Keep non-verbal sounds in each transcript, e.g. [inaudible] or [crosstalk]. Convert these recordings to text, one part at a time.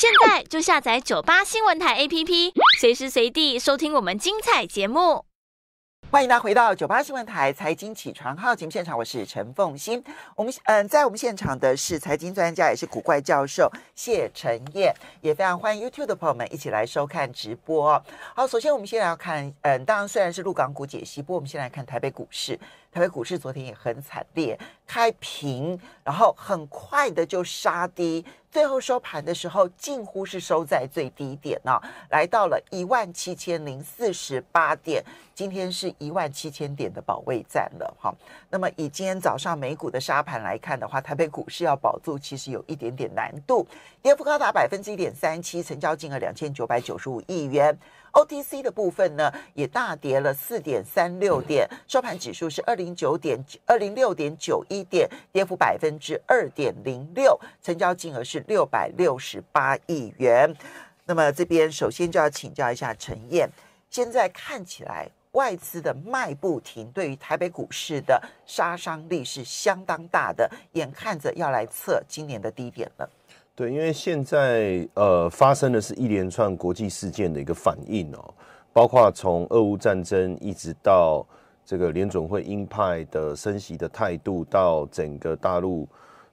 现在就下载九八新闻台 APP，随时随地收听我们精彩节目。欢迎大家回到九八新闻台财经起床号节目现场，我是陈凤欣。我们嗯，在我们现场的是财经专家，也是古怪教授谢承燕，也非常欢迎 YouTube 的朋友们一起来收看直播哦。好，首先我们先来看，嗯，当然虽然是陆港股解析，不过我们先来看台北股市。台北股市昨天也很惨烈，开平然后很快的就杀低，最后收盘的时候近乎是收在最低点呢，来到了一万七千零四十八点。今天是一万七千点的保卫战了哈。那么以今天早上美股的杀盘来看的话，台北股市要保住其实有一点点难度，跌幅高达百分之一点三七，成交金额两千九百九十五亿元。OTC 的部分呢，也大跌了四点三六点，收盘指数是二零九点二零六点九一点，跌幅百分之二点零六，成交金额是六百六十八亿元。那么这边首先就要请教一下陈燕，现在看起来外资的卖不停，对于台北股市的杀伤力是相当大的，眼看着要来测今年的低点了。对，因为现在呃发生的是一连串国际事件的一个反应哦，包括从俄乌战争一直到这个联准会鹰派的升息的态度，到整个大陆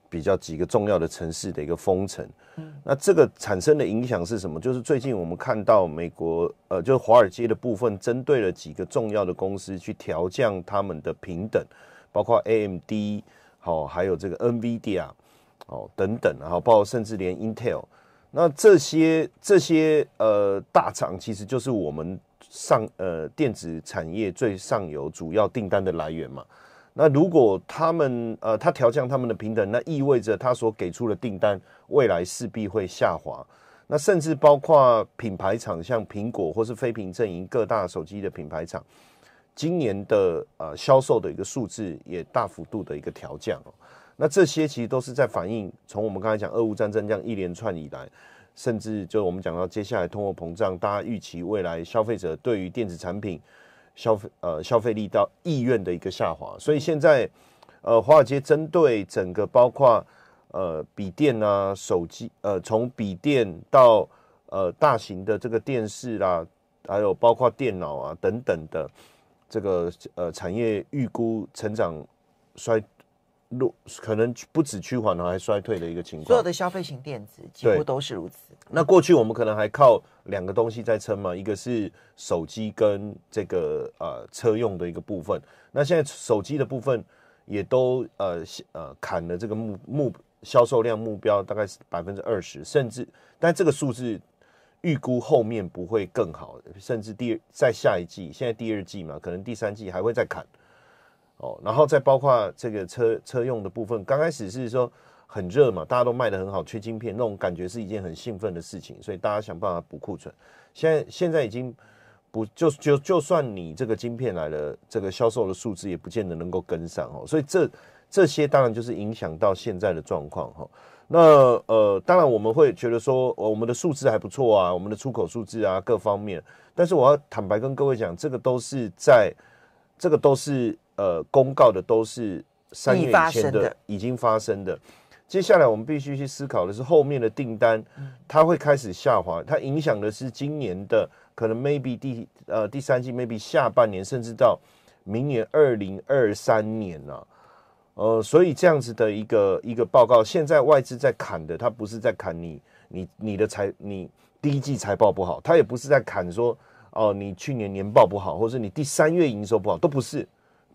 比较几个重要的城市的一个封城。嗯，那这个产生的影响是什么？就是最近我们看到美国呃，就是华尔街的部分针对了几个重要的公司去调降他们的平等，包括 A M D，好，还有这个 N V D a 哦，等等，然后包括甚至连 Intel，那这些这些呃大厂其实就是我们上呃电子产业最上游主要订单的来源嘛。那如果他们呃他调降他们的平等，那意味着他所给出的订单未来势必会下滑。那甚至包括品牌厂，像苹果或是非屏阵营各大手机的品牌厂，今年的呃销售的一个数字也大幅度的一个调降。那这些其实都是在反映，从我们刚才讲俄乌战争这样一连串以来，甚至就我们讲到接下来通货膨胀，大家预期未来消费者对于电子产品消费呃消费力到意愿的一个下滑，所以现在呃华尔街针对整个包括呃笔电啊手机呃从笔电到呃大型的这个电视啦，还有包括电脑啊等等的这个呃产业预估成长衰。路可能不止趋缓了，还衰退的一个情况。所有的消费型电子几乎都是如此。那过去我们可能还靠两个东西在撑嘛，一个是手机跟这个呃车用的一个部分。那现在手机的部分也都呃呃砍了这个目目销售量目标大概是百分之二十，甚至，但这个数字预估后面不会更好，甚至第二在下一季，现在第二季嘛，可能第三季还会再砍。哦，然后再包括这个车车用的部分，刚开始是说很热嘛，大家都卖的很好，缺晶片那种感觉是一件很兴奋的事情，所以大家想办法补库存。现在现在已经不就就就算你这个晶片来了，这个销售的数字也不见得能够跟上哦，所以这这些当然就是影响到现在的状况哈。那呃，当然我们会觉得说我们的数字还不错啊，我们的出口数字啊，各方面。但是我要坦白跟各位讲，这个都是在这个都是。呃，公告的都是三月前的已经发生的。接下来我们必须去思考的是，后面的订单它会开始下滑，它影响的是今年的可能 maybe 第呃第三季 maybe 下半年，甚至到明年二零二三年呐。呃，所以这样子的一个一个报告，现在外资在砍的，它不是在砍你你你的财你第一季财报不好，它也不是在砍说哦你去年年报不好，或是你第三月营收不好，都不是。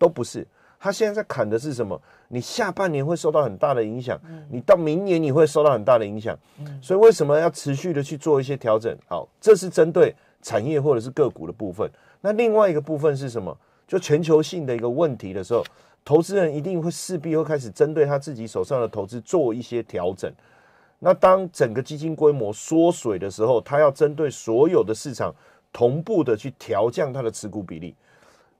都不是，他现在在砍的是什么？你下半年会受到很大的影响，你到明年你会受到很大的影响，所以为什么要持续的去做一些调整？好，这是针对产业或者是个股的部分。那另外一个部分是什么？就全球性的一个问题的时候，投资人一定会势必会开始针对他自己手上的投资做一些调整。那当整个基金规模缩水的时候，他要针对所有的市场同步的去调降他的持股比例。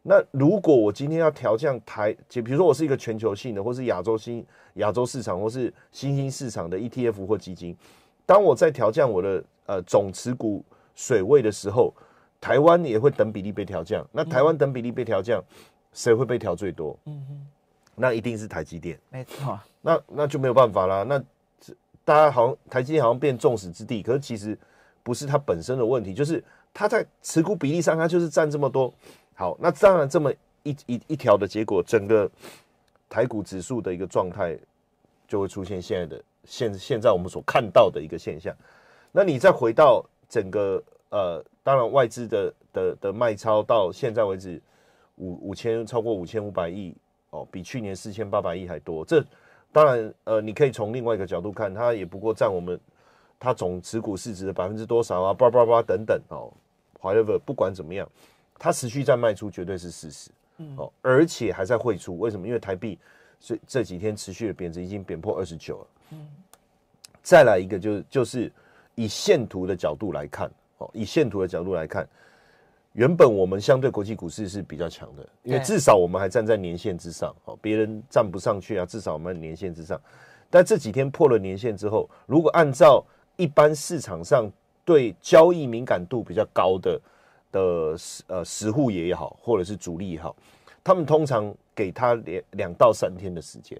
那如果我今天要调降台，就比如说我是一个全球性的，或是亚洲新亚洲市场，或是新兴市场的 ETF 或基金，当我在调降我的呃总持股水位的时候，台湾也会等比例被调降。那台湾等比例被调降，谁会被调最多？嗯哼，那一定是台积电。没错。那那就没有办法啦。那大家好像台积电好像变众矢之的，可是其实不是它本身的问题，就是它在持股比例上，它就是占这么多。好，那当然，这么一一一条的结果，整个台股指数的一个状态就会出现现在的现现在我们所看到的一个现象。那你再回到整个呃，当然外资的的的卖超到现在为止五五千超过五千五百亿哦，比去年四千八百亿还多。这当然呃，你可以从另外一个角度看，它也不过占我们它总持股市值的百分之多少啊，叭叭叭等等哦。However，不管怎么样。它持续在卖出，绝对是事实。嗯，哦，而且还在汇出。为什么？因为台币，所以这几天持续的贬值已经贬破二十九了。嗯，再来一个就是，就是以线图的角度来看，哦，以线图的角度来看，原本我们相对国际股市是比较强的，因为至少我们还站在年线之上。哦，别人站不上去啊，至少我们年线之上。但这几天破了年线之后，如果按照一般市场上对交易敏感度比较高的，的呃十户也好，或者是主力也好，他们通常给他两两到三天的时间，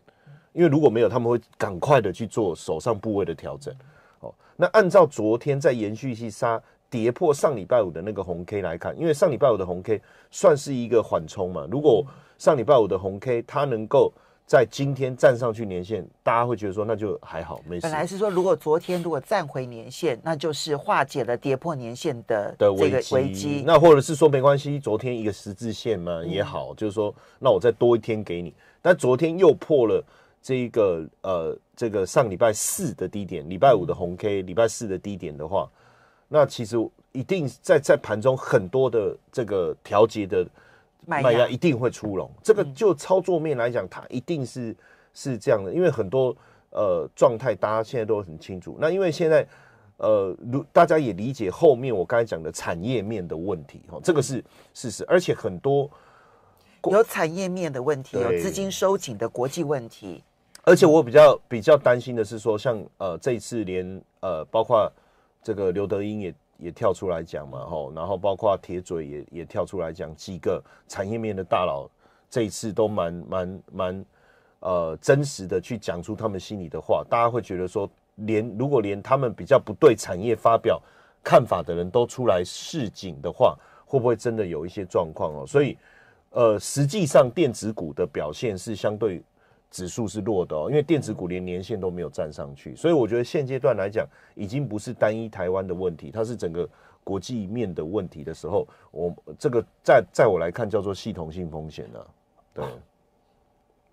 因为如果没有，他们会赶快的去做手上部位的调整。哦，那按照昨天在延续去杀跌破上礼拜五的那个红 K 来看，因为上礼拜五的红 K 算是一个缓冲嘛，如果上礼拜五的红 K 它能够。在今天站上去年线，大家会觉得说那就还好，没事。本来是说，如果昨天如果站回年线，那就是化解了跌破年线的的危机。那或者是说没关系，昨天一个十字线嘛也好，就是说那我再多一天给你。但昨天又破了这一个呃这个上礼拜四的低点，礼拜五的红 K，礼拜四的低点的话，那其实一定在在盘中很多的这个调节的。买压一定会出笼，这个就操作面来讲，它一定是是这样的，因为很多呃状态大家现在都很清楚。那因为现在呃，如大家也理解后面我刚才讲的产业面的问题，哈，这个是事实，而且很多有产业面的问题，有资金收紧的国际问题。而且我比较比较担心的是说，像呃这一次连呃包括这个刘德英也。也跳出来讲嘛，吼，然后包括铁嘴也也跳出来讲，几个产业面的大佬这一次都蛮蛮蛮呃真实的去讲出他们心里的话，大家会觉得说连如果连他们比较不对产业发表看法的人都出来示警的话，会不会真的有一些状况哦？所以呃，实际上电子股的表现是相对。指数是弱的，哦，因为电子股连年线都没有站上去，所以我觉得现阶段来讲，已经不是单一台湾的问题，它是整个国际面的问题的时候，我这个在在我来看叫做系统性风险了，对，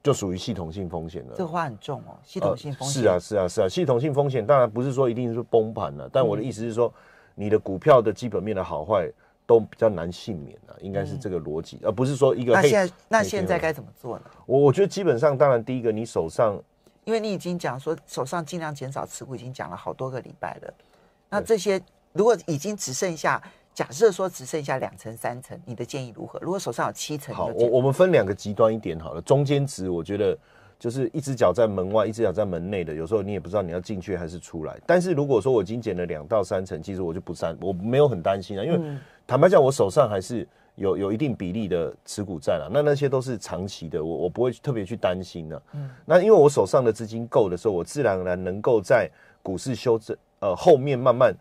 就属于系统性风险了。这话很重哦，系统性风险是啊是啊是啊，系统性风险当然不是说一定是崩盘了，但我的意思是说，你的股票的基本面的好坏。都比较难幸免了，应该是这个逻辑，而不是说一个。那现在那现在该怎么做呢？我我觉得基本上，当然第一个，你手上，因为你已经讲说手上尽量减少持股，已经讲了好多个礼拜了。那这些如果已经只剩下，假设说只剩下两成三成，你的建议如何？如果手上有七成，好，我我们分两个极端一点好了。中间值，我觉得就是一只脚在门外，一只脚在门内的，有时候你也不知道你要进去还是出来。但是如果说我已经减了两到三成，其实我就不担，我没有很担心啊，因为。坦白讲，我手上还是有有一定比例的持股在了，那那些都是长期的，我我不会特别去担心的。嗯，那因为我手上的资金够的时候，我自然而然能够在股市修正呃后面慢慢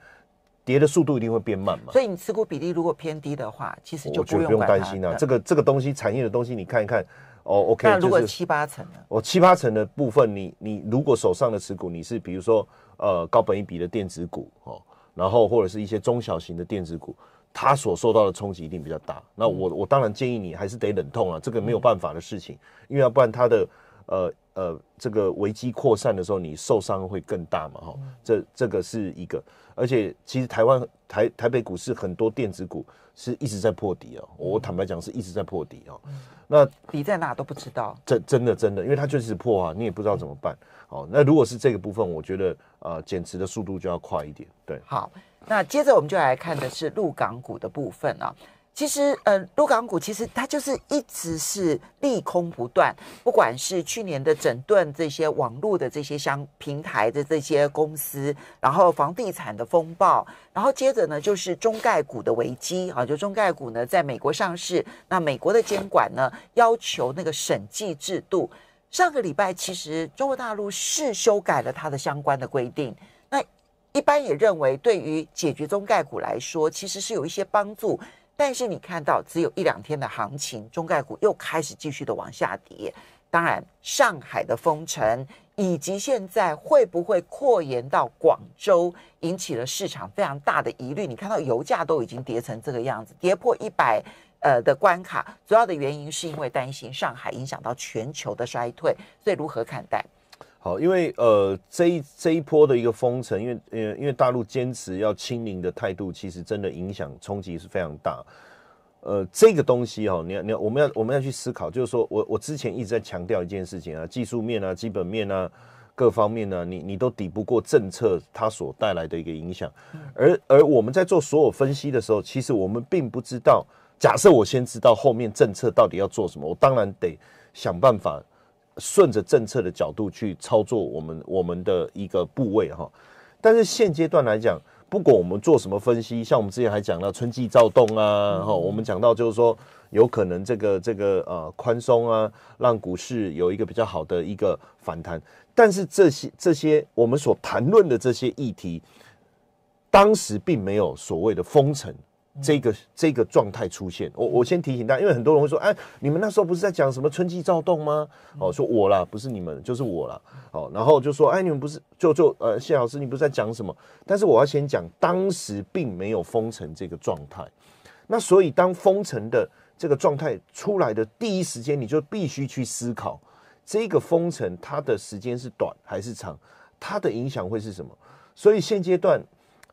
跌的速度一定会变慢嘛。所以你持股比例如果偏低的话，其实就不用不用担心了。这个这个东西产业的东西，你看一看哦，OK。那如果七八成呢？我七八成的部分，你你如果手上的持股，你是比如说呃高本益比的电子股哦，然后或者是一些中小型的电子股。他所受到的冲击一定比较大，那我我当然建议你还是得忍痛啊，这个没有办法的事情，因为要不然他的呃呃这个危机扩散的时候，你受伤会更大嘛哈，这这个是一个，而且其实台湾台台北股市很多电子股是一直在破底啊，我坦白讲是一直在破底啊，那底在哪都不知道，真真的真的，因为它就是破啊，你也不知道怎么办，好，那如果是这个部分，我觉得呃减持的速度就要快一点，对，好。那接着我们就来看的是陆港股的部分啊，其实呃，陆港股其实它就是一直是利空不断，不管是去年的整顿这些网络的这些相平台的这些公司，然后房地产的风暴，然后接着呢就是中概股的危机啊，就中概股呢在美国上市，那美国的监管呢要求那个审计制度，上个礼拜其实中国大陆是修改了它的相关的规定。一般也认为，对于解决中概股来说，其实是有一些帮助。但是你看到只有一两天的行情，中概股又开始继续的往下跌。当然，上海的封城以及现在会不会扩延到广州，引起了市场非常大的疑虑。你看到油价都已经跌成这个样子，跌破一百呃的关卡，主要的原因是因为担心上海影响到全球的衰退。所以如何看待？好，因为呃，这一这一波的一个封城，因为呃，因为大陆坚持要清零的态度，其实真的影响冲击是非常大。呃，这个东西哦，你要你要我们要我们要去思考，就是说我我之前一直在强调一件事情啊，技术面啊、基本面啊、各方面呢，你你都抵不过政策它所带来的一个影响。而而我们在做所有分析的时候，其实我们并不知道，假设我先知道后面政策到底要做什么，我当然得想办法。顺着政策的角度去操作我们我们的一个部位哈，但是现阶段来讲，不管我们做什么分析，像我们之前还讲到春季躁动啊，然后我们讲到就是说有可能这个这个呃宽松啊，让股市有一个比较好的一个反弹。但是这些这些我们所谈论的这些议题，当时并没有所谓的封城。这个这个状态出现，我我先提醒大家，因为很多人会说，哎，你们那时候不是在讲什么春季躁动吗？哦，说我啦，不是你们，就是我啦。哦，然后就说，哎，你们不是就就呃，谢老师，你不是在讲什么？但是我要先讲，当时并没有封城这个状态。那所以，当封城的这个状态出来的第一时间，你就必须去思考，这个封城它的时间是短还是长，它的影响会是什么？所以现阶段。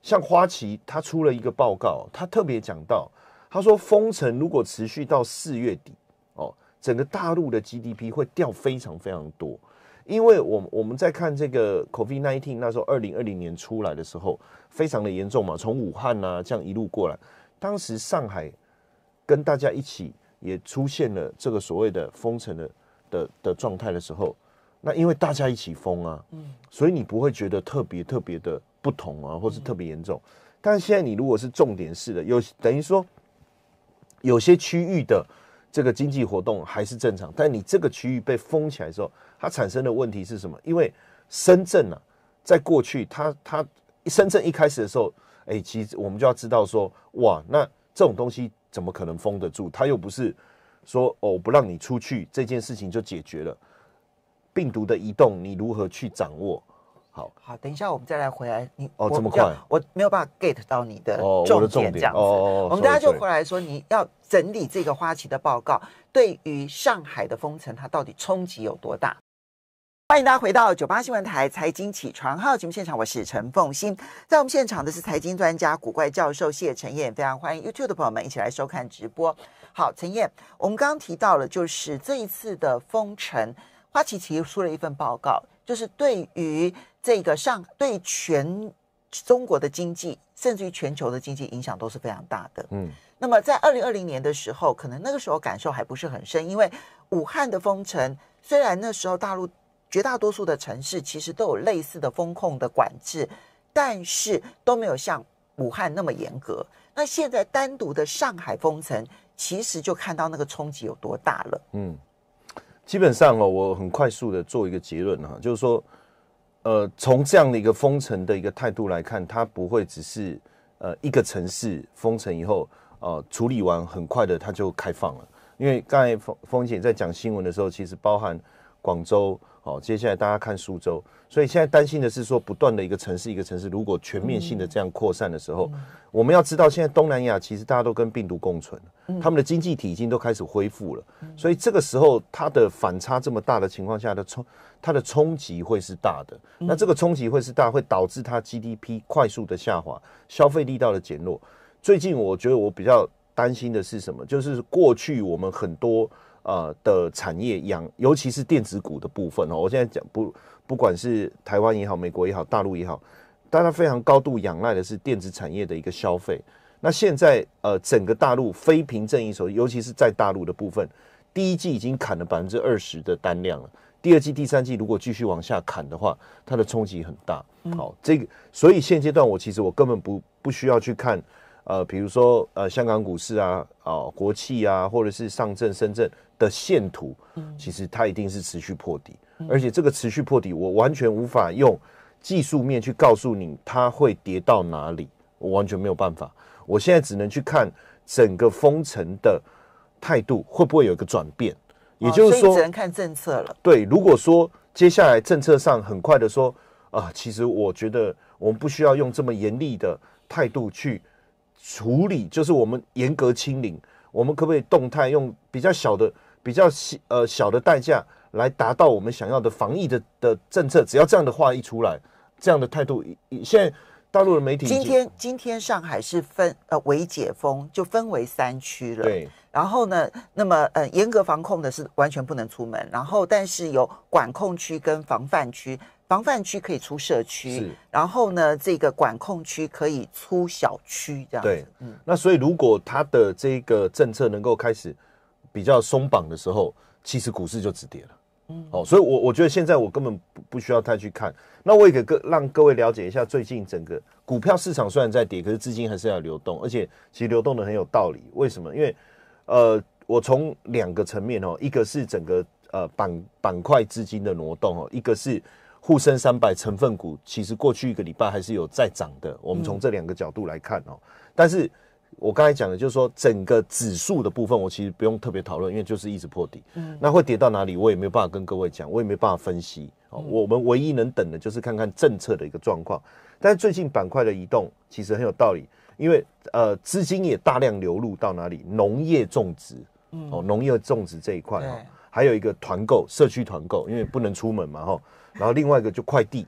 像花旗，他出了一个报告，他特别讲到，他说封城如果持续到四月底，哦，整个大陆的 GDP 会掉非常非常多，因为我我们在看这个 COVID nineteen 那时候二零二零年出来的时候，非常的严重嘛，从武汉呐这样一路过来，当时上海跟大家一起也出现了这个所谓的封城的的的状态的时候，那因为大家一起封啊，嗯，所以你不会觉得特别特别的。不同啊，或是特别严重，但现在你如果是重点式的，有等于说有些区域的这个经济活动还是正常，但你这个区域被封起来之后，它产生的问题是什么？因为深圳啊，在过去它它深圳一开始的时候，哎，其实我们就要知道说，哇，那这种东西怎么可能封得住？它又不是说哦，不让你出去，这件事情就解决了，病毒的移动，你如何去掌握？好好，等一下，我们再来回来。你哦，这么快，我没有办法 get 到你的重点这样子。我们大家就回来说，你要整理这个花旗的报告，对于上海的封城，它到底冲击有多大？欢迎大家回到九八新闻台财经起床号节目现场，我是陈凤欣。在我们现场的是财经专家古怪教授谢陈燕，非常欢迎 YouTube 的朋友们一起来收看直播。好，陈燕，我们刚刚提到了，就是这一次的封城，花旗实出了一份报告，就是对于这个上对全中国的经济，甚至于全球的经济影响都是非常大的。嗯，那么在二零二零年的时候，可能那个时候感受还不是很深，因为武汉的封城，虽然那时候大陆绝大多数的城市其实都有类似的风控的管制，但是都没有像武汉那么严格。那现在单独的上海封城，其实就看到那个冲击有多大了。嗯，基本上哦，我很快速的做一个结论哈，就是说。呃，从这样的一个封城的一个态度来看，它不会只是呃一个城市封城以后，呃处理完很快的它就开放了，因为刚才风风姐在讲新闻的时候，其实包含。广州，好，接下来大家看苏州。所以现在担心的是，说不断的一个城市一个城市，如果全面性的这样扩散的时候，我们要知道，现在东南亚其实大家都跟病毒共存，他们的经济体已经都开始恢复了。所以这个时候它的反差这么大的情况下的冲，它的冲击会是大的。那这个冲击会是大，会导致它 GDP 快速的下滑，消费力道的减弱。最近我觉得我比较担心的是什么？就是过去我们很多。呃的产业养，尤其是电子股的部分哦。我现在讲不，不管是台湾也好，美国也好，大陆也好，大家非常高度仰赖的是电子产业的一个消费。那现在呃，整个大陆非平正一手，尤其是在大陆的部分，第一季已经砍了百分之二十的单量了。第二季、第三季如果继续往下砍的话，它的冲击很大。好，这个所以现阶段我其实我根本不不需要去看。呃，比如说呃，香港股市啊，哦，国企啊，或者是上证、深圳的线图，嗯，其实它一定是持续破底，而且这个持续破底，我完全无法用技术面去告诉你它会跌到哪里，我完全没有办法。我现在只能去看整个封城的态度会不会有一个转变，也就是说只能看政策了。对，如果说接下来政策上很快的说啊，其实我觉得我们不需要用这么严厉的态度去。处理就是我们严格清零，我们可不可以动态用比较小的、比较小呃小的代价来达到我们想要的防疫的的政策？只要这样的话一出来，这样的态度，现在大陆的媒体，今天今天上海是分呃为解封就分为三区了，对，然后呢，那么呃严格防控的是完全不能出门，然后但是有管控区跟防范区。防范区可以出社区，是，然后呢，这个管控区可以出小区，这样对，嗯，那所以如果它的这个政策能够开始比较松绑的时候，其实股市就止跌了，嗯，哦，所以，我我觉得现在我根本不不需要太去看，那我也给各让各位了解一下，最近整个股票市场虽然在跌，可是资金还是要流动，而且其实流动的很有道理，为什么？因为，呃，我从两个层面哦，一个是整个呃板板块资金的挪动哦，一个是。沪深三百成分股其实过去一个礼拜还是有在涨的。我们从这两个角度来看哦，但是我刚才讲的，就是说整个指数的部分，我其实不用特别讨论，因为就是一直破底。嗯。那会跌到哪里，我也没有办法跟各位讲，我也没有办法分析。哦，我们唯一能等的就是看看政策的一个状况。但是最近板块的移动其实很有道理，因为呃，资金也大量流入到哪里，农业种植，嗯，哦，农业种植这一块啊，还有一个团购，社区团购，因为不能出门嘛，哈。然后另外一个就快递，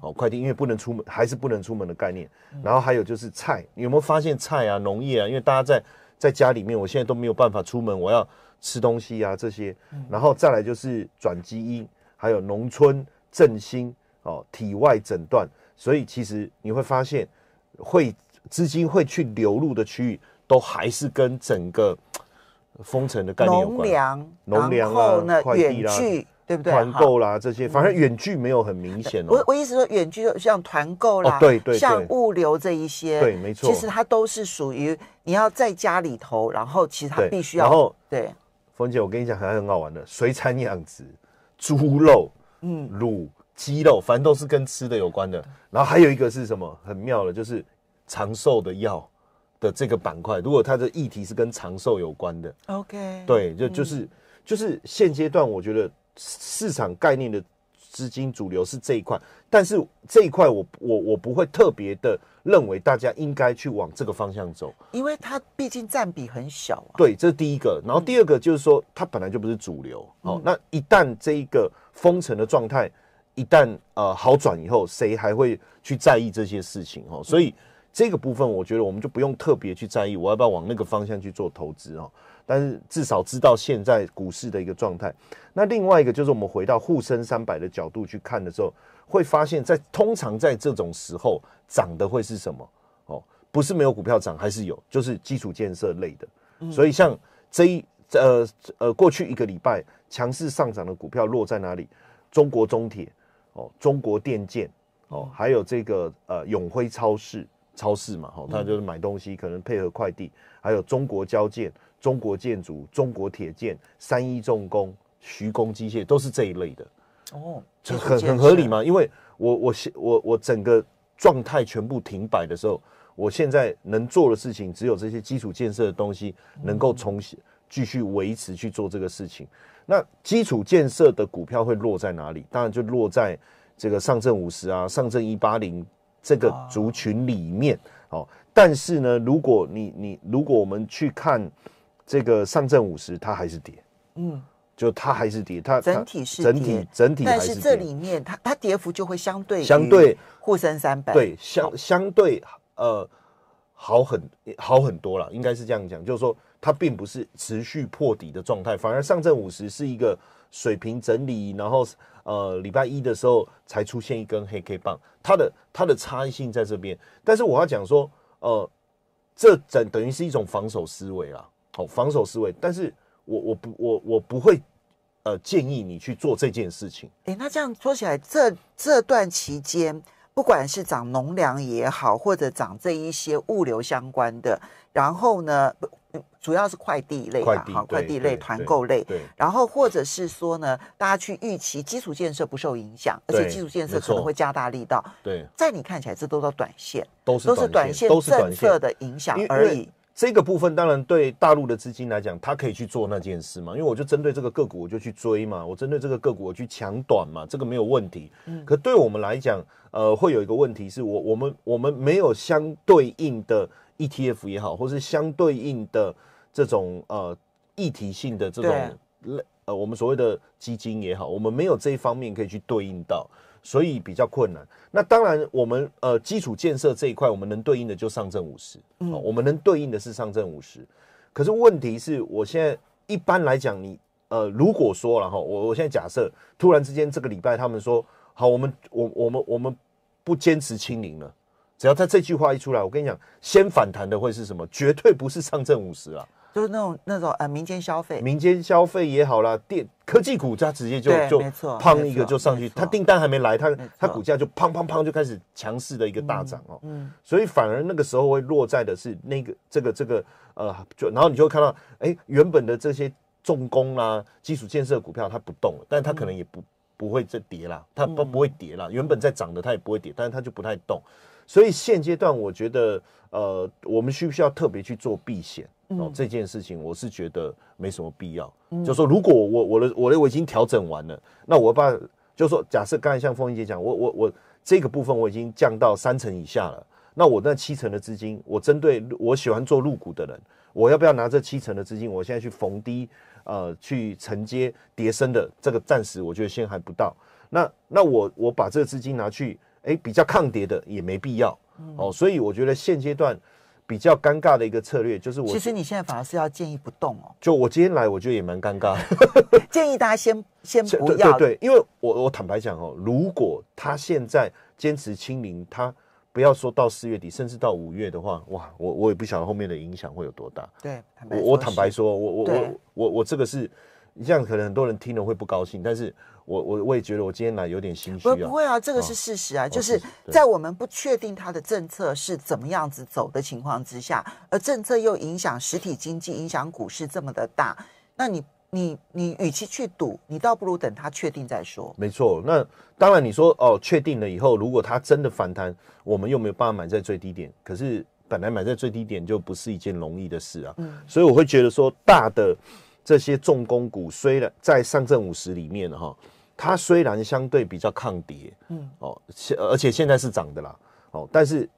哦，快递因为不能出门，还是不能出门的概念。然后还有就是菜，你有没有发现菜啊、农业啊？因为大家在在家里面，我现在都没有办法出门，我要吃东西啊这些。然后再来就是转基因，还有农村振兴，哦，体外诊断。所以其实你会发现，会资金会去流入的区域，都还是跟整个封城的概念。有农粮，然后快远啊。对不对？团购啦，这些反而远距没有很明显哦。我我意思说，远距像团购啦，对对，像物流这一些，对没错。其实它都是属于你要在家里头，然后其实它必须要对。冯姐，我跟你讲，还很好玩的，水产养殖、猪肉、嗯、乳、鸡肉，反正都是跟吃的有关的。然后还有一个是什么很妙的，就是长寿的药的这个板块。如果它的议题是跟长寿有关的，OK，对，就就是就是现阶段我觉得。市场概念的资金主流是这一块，但是这一块我我我不会特别的认为大家应该去往这个方向走，因为它毕竟占比很小。啊。对，这是第一个。然后第二个就是说，它本来就不是主流哦。那一旦这一个封城的状态一旦呃好转以后，谁还会去在意这些事情哦？所以这个部分，我觉得我们就不用特别去在意，我要不要往那个方向去做投资啊？但是至少知道现在股市的一个状态。那另外一个就是我们回到沪深三百的角度去看的时候，会发现，在通常在这种时候涨的会是什么？哦，不是没有股票涨，还是有，就是基础建设类的。所以像这一呃呃，过去一个礼拜强势上涨的股票落在哪里？中国中铁，哦，中国电建，哦，还有这个呃永辉超市，超市嘛，哦，它就是买东西，可能配合快递，还有中国交建。中国建筑、中国铁建、三一重工、徐工机械都是这一类的哦，很很合理嘛。因为我我我我整个状态全部停摆的时候，我现在能做的事情只有这些基础建设的东西能够重新继续维持去做这个事情。那基础建设的股票会落在哪里？当然就落在这个上证五十啊、上证一八零这个族群里面哦。但是呢，如果你你如果我们去看。这个上证五十它还是跌，嗯，就它还是跌，它整体是整体整体，但是这里面它它跌幅就会相对相对沪深三百对相相对呃好很好很多了，应该是这样讲，就是说它并不是持续破底的状态，反而上证五十是一个水平整理，然后呃礼拜一的时候才出现一根黑 K 棒，它的它的差异性在这边，但是我要讲说呃这等等于是一种防守思维啊。好，防守思维，但是我我不我我不会，呃，建议你去做这件事情。哎，那这样说起来，这这段期间，不管是涨农粮也好，或者涨这一些物流相关的，然后呢，主要是快递类，快递类、团购类，对。然后或者是说呢，大家去预期基础建设不受影响，而且基础建设可能会加大力道。对，在你看起来，这都是短线，都是短线，都是的影响而已。这个部分当然对大陆的资金来讲，他可以去做那件事嘛？因为我就针对这个个股，我就去追嘛，我针对这个个股我去抢短嘛，这个没有问题。嗯，可对我们来讲，呃，会有一个问题是我我们我们没有相对应的 ETF 也好，或是相对应的这种呃议题性的这种类呃我们所谓的基金也好，我们没有这一方面可以去对应到。所以比较困难。那当然，我们呃基础建设这一块，我们能对应的就上证五十。嗯，我们能对应的是上证五十。可是问题是我现在一般来讲，你呃如果说然后我我现在假设突然之间这个礼拜他们说好，我们我我们我们不坚持清零了。只要他这句话一出来，我跟你讲，先反弹的会是什么？绝对不是上证五十啊。就是那种那种呃民间消费，民间消费也好啦，电科技股价直接就就胖一个就上去，它订单还没来，它它股价就砰砰砰就开始强势的一个大涨哦。嗯，所以反而那个时候会落在的是那个这个这个呃，就然后你就会看到，哎，原本的这些重工啦、基础建设股票它不动，但它可能也不不会再跌啦，它不不会跌啦，原本在涨的它也不会跌，但是它就不太动。所以现阶段，我觉得，呃，我们需不需要特别去做避险哦？这件事情，我是觉得没什么必要。就说如果我我的我的我已经调整完了，那我把就说假设刚才像风英姐讲，我我我这个部分我已经降到三成以下了，那我那七成的资金，我针对我喜欢做入股的人，我要不要拿这七成的资金，我现在去逢低呃去承接叠升的？这个暂时我觉得先还不到。那那我我把这资金拿去。哎，比较抗跌的也没必要哦，所以我觉得现阶段比较尴尬的一个策略就是我。其实你现在反而是要建议不动哦。就我今天来，我觉得也蛮尴尬。[laughs] 建议大家先 [laughs] 先不要。对对对，因为我我坦白讲哦，如果他现在坚持清零，他不要说到四月底，甚至到五月的话，哇，我我也不晓得后面的影响会有多大。对，我我坦白说，我我我我我这个是。这样可能很多人听了会不高兴，但是我我我也觉得我今天来有点心虚。不，不会啊，这个是事实啊，就是在我们不确定它的政策是怎么样子走的情况之下，而政策又影响实体经济、影响股市这么的大，那你你你，与其去赌，你倒不如等他确定再说。没错，那当然你说哦，确定了以后，如果他真的反弹，我们又没有办法买在最低点。可是本来买在最低点就不是一件容易的事啊，所以我会觉得说大的。这些重工股虽然在上证五十里面哈，它虽然相对比较抗跌，嗯哦，而且现在是涨的啦，哦，但是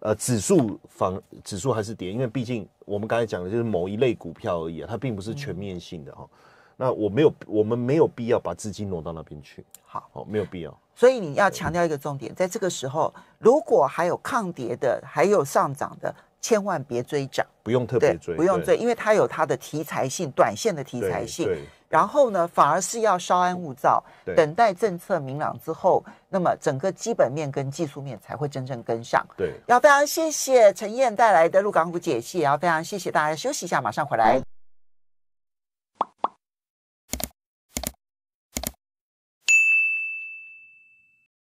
呃，指数方指数还是跌，因为毕竟我们刚才讲的就是某一类股票而已，它并不是全面性的哈。那我没有，我们没有必要把资金挪到那边去。好，好，没有必要。所以你要强调一个重点，在这个时候，如果还有抗跌的，还有上涨的。千万别追涨，不用特别追，不用追，因为它有它的题材性，短线的题材性。然后呢，反而是要稍安勿躁，等待政策明朗之后，那么整个基本面跟技术面才会真正跟上。对，要非常谢谢陈燕带来的陆港股解析，也要非常谢谢大家休息一下，马上回来。